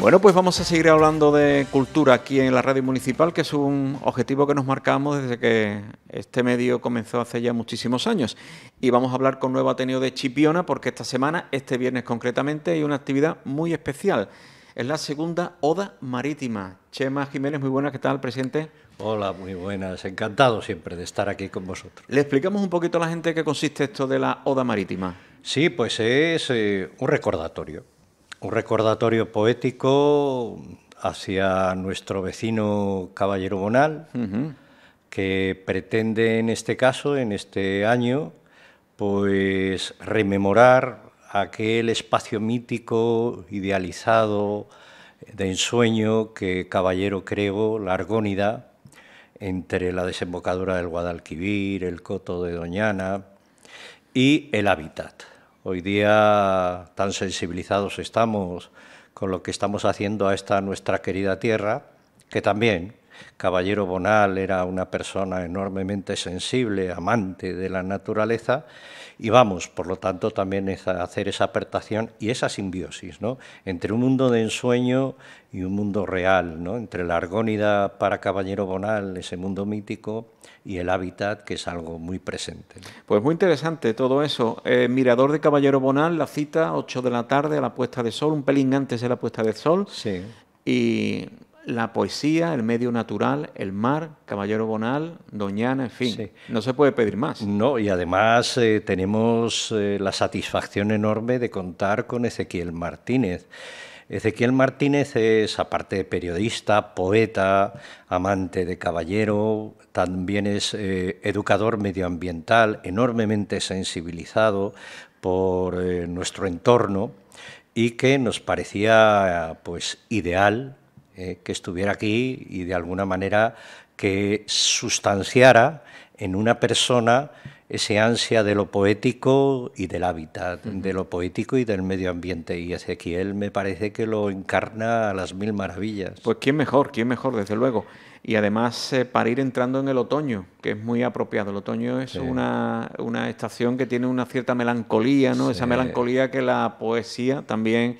Bueno, pues vamos a seguir hablando de cultura aquí en la radio municipal, que es un objetivo que nos marcamos desde que este medio comenzó hace ya muchísimos años. Y vamos a hablar con Nuevo Ateneo de Chipiona, porque esta semana, este viernes concretamente, hay una actividad muy especial. Es la segunda Oda Marítima. Chema Jiménez, muy buenas, ¿qué tal, presidente? Hola, muy buenas. Encantado siempre de estar aquí con vosotros. ¿Le explicamos un poquito a la gente qué consiste esto de la Oda Marítima? Sí, pues es eh, un recordatorio un recordatorio poético hacia nuestro vecino Caballero Bonal, que pretende en este caso, en este año, pues rememorar aquel espacio mítico, idealizado, de ensueño que Caballero creó, la Argónida, entre la desembocadura del Guadalquivir, el Coto de Doñana y el hábitat. Hoy día tan sensibilizados estamos con lo que estamos haciendo a esta nuestra querida tierra, que también Caballero Bonal era una persona enormemente sensible, amante de la naturaleza, y vamos, por lo tanto, también es hacer esa apertación y esa simbiosis ¿no? entre un mundo de ensueño y un mundo real, ¿no? entre la argónida para Caballero Bonal, ese mundo mítico, y el hábitat, que es algo muy presente. Pues muy interesante todo eso. Eh, mirador de Caballero Bonal, la cita, 8 de la tarde, a la puesta de sol, un pelín antes de la puesta de sol. Sí. Y la poesía, el medio natural, el mar, Caballero Bonal, Doñana, en fin, no se puede pedir más. No, y además eh, tenemos eh, la satisfacción enorme de contar con Ezequiel Martínez. Ezequiel Martínez es, aparte de periodista, poeta, amante de caballero, también es eh, educador medioambiental, enormemente sensibilizado por nuestro entorno y que nos parecía pues ideal eh, que estuviera aquí y de alguna manera que sustanciara en una persona ese ansia de lo poético y del hábitat, de lo poético y del medio ambiente. Y Ezequiel me parece que lo encarna a las mil maravillas. Pues quién mejor, quién mejor, desde luego. Y además eh, para ir entrando en el otoño, que es muy apropiado. El otoño es una, estación que tiene una cierta melancolía, ¿no? Esa melancolía que la poesía también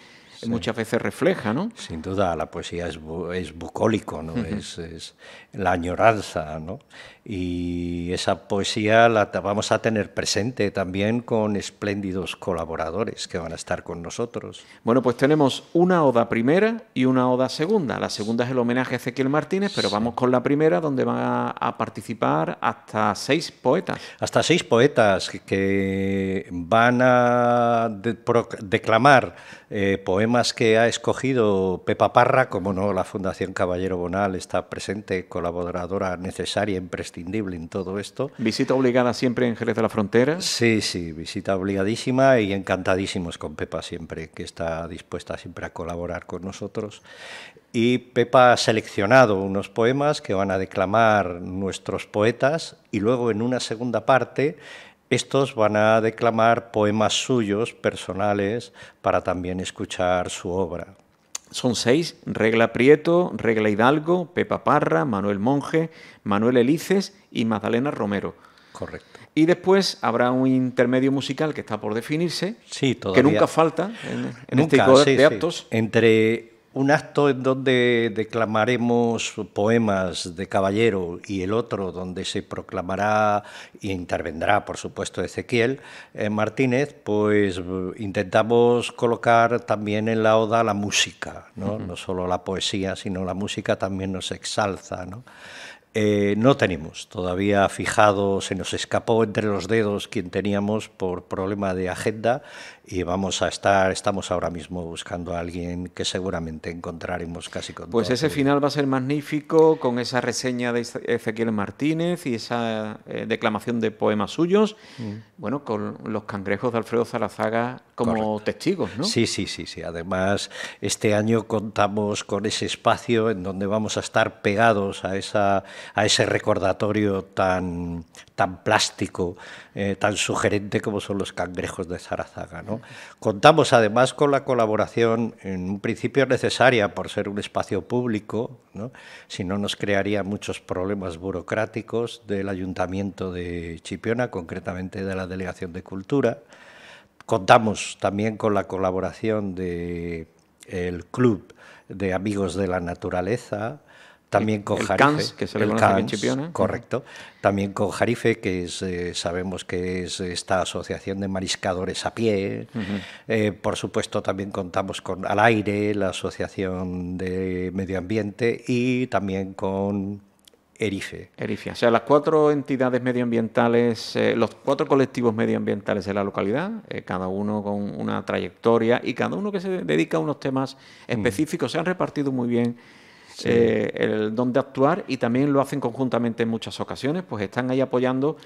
muchas veces refleja, ¿no? Sin duda, la poesía es, bucólico, ¿no? es, la añoranza, ¿no? Y esa poesía la vamos a tener presente también con espléndidos colaboradores que van a estar con nosotros. Bueno, pues tenemos una oda primera y una oda segunda. La segunda es el homenaje a Ezequiel Martínez, pero vamos con la primera donde van a, participar hasta seis poetas. Hasta seis poetas que van a declamar eh, poemas que ha escogido Pepa Parra, como no, la Fundación Caballero Bonal está presente, colaboradora necesaria, imprescindible en todo esto. ¿Visita obligada siempre en Jerez de la Frontera? Sí, sí, visita obligadísima y encantadísimos con Pepa siempre, que está dispuesta siempre a colaborar con nosotros. Y Pepa ha seleccionado unos poemas que van a declamar nuestros poetas y luego en una segunda parte estos van a declamar poemas suyos, personales, para también escuchar su obra. Son seis, Regla Prieto, Regla Hidalgo, Pepa Parra, Manuel Monge, Manuel Elices y Magdalena Romero. Correcto. Y después habrá un intermedio musical que está por definirse, sí, que nunca falta en, este tipo de actos. Entre un acto en donde declamaremos poemas de caballero y el otro donde se proclamará e intervendrá, por supuesto, Ezequiel eh, Martínez, pues eh, intentamos colocar también en la oda la música, no, no solo la poesía, sino la música también nos exalza. ¿no? Eh, no tenemos todavía fijado, se nos escapó entre los dedos quien teníamos por problema de agenda y vamos a estar, estamos ahora mismo buscando a alguien que seguramente encontraremos casi con Pues ese final va a ser magnífico con esa reseña de Ezequiel Martínez y esa eh, declamación de poemas suyos, mm. bueno, con los cangrejos de Alfredo Zarazaga como testigos, ¿no? Sí, sí, sí, sí. Además, este año contamos con ese espacio en donde vamos a estar pegados a, ese recordatorio tan, tan plástico, eh, tan sugerente como son los cangrejos de Zarazaga. ¿no? Contamos además con la colaboración, en un principio necesaria por ser un espacio público, si no nos crearía muchos problemas burocráticos del Ayuntamiento de Chipiona, concretamente de la Delegación de Cultura. Contamos también con la colaboración del el Club de Amigos de la Naturaleza, también con el Jarife, que se el ¿eh? Correcto. También con Jarife, que eh, sabemos que es esta asociación de mariscadores a pie. Eh, por supuesto, también contamos con Al Aire, la asociación de medio ambiente, y también con ERIFE. O sea, las cuatro entidades medioambientales, eh, los cuatro colectivos medioambientales de la localidad, eh, cada uno con una trayectoria y cada uno que se dedica a unos temas mm. específicos, se han repartido muy bien eh, el dónde actuar y también lo hacen conjuntamente en muchas ocasiones, pues están ahí apoyando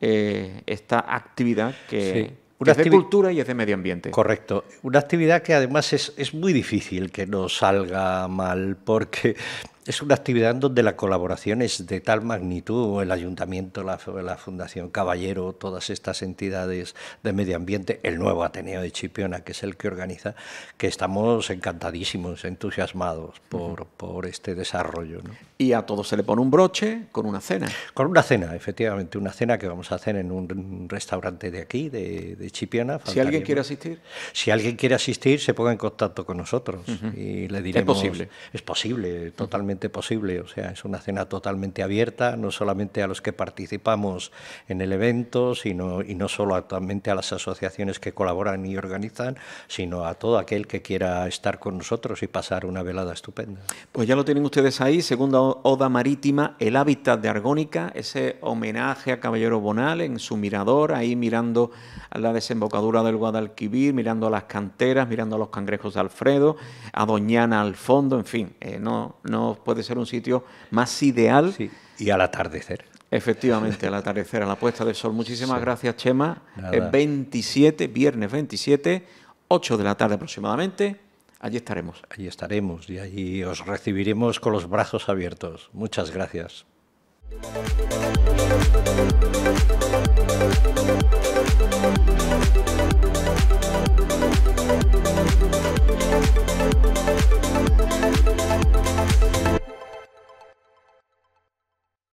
esta actividad que, es de cultura y es de medio ambiente. Correcto. Una actividad que además es, es muy difícil que no salga mal, porque es una actividad en donde la colaboración es de tal magnitud, el ayuntamiento, la, Fundación Caballero, todas estas entidades de medio ambiente, el nuevo Ateneo de Chipiona, que es el que organiza, que estamos encantadísimos, entusiasmados por, este desarrollo. Y a todos se le pone un broche con una cena. Con una cena, efectivamente, una cena que vamos a hacer en un restaurante de aquí, de, Chipiona. Si alguien quiere asistir. Si alguien quiere asistir, se ponga en contacto con nosotros y le diremos. Es posible. Es posible, totalmente posible. O sea, es una cena totalmente abierta, no solamente a los que participamos en el evento, sino, y no solo actualmente a las asociaciones que colaboran y organizan, sino a todo aquel que quiera estar con nosotros y pasar una velada estupenda. Pues ya lo tienen ustedes ahí, segunda Oda Marítima, el hábitat de Argónica, ese homenaje a Caballero Bonal en su mirador, ahí mirando a la desembocadura del Guadalquivir, mirando a las canteras, mirando a los cangrejos de Alfredo, a Doñana al fondo, en fin, eh, no, no puede ser un sitio más ideal. Y al atardecer. Efectivamente, al atardecer, a la puesta del sol. Muchísimas gracias, Chema. Es 27, viernes 27, 8 de la tarde aproximadamente. Allí estaremos. Allí estaremos y allí os recibiremos con los brazos abiertos. Muchas gracias.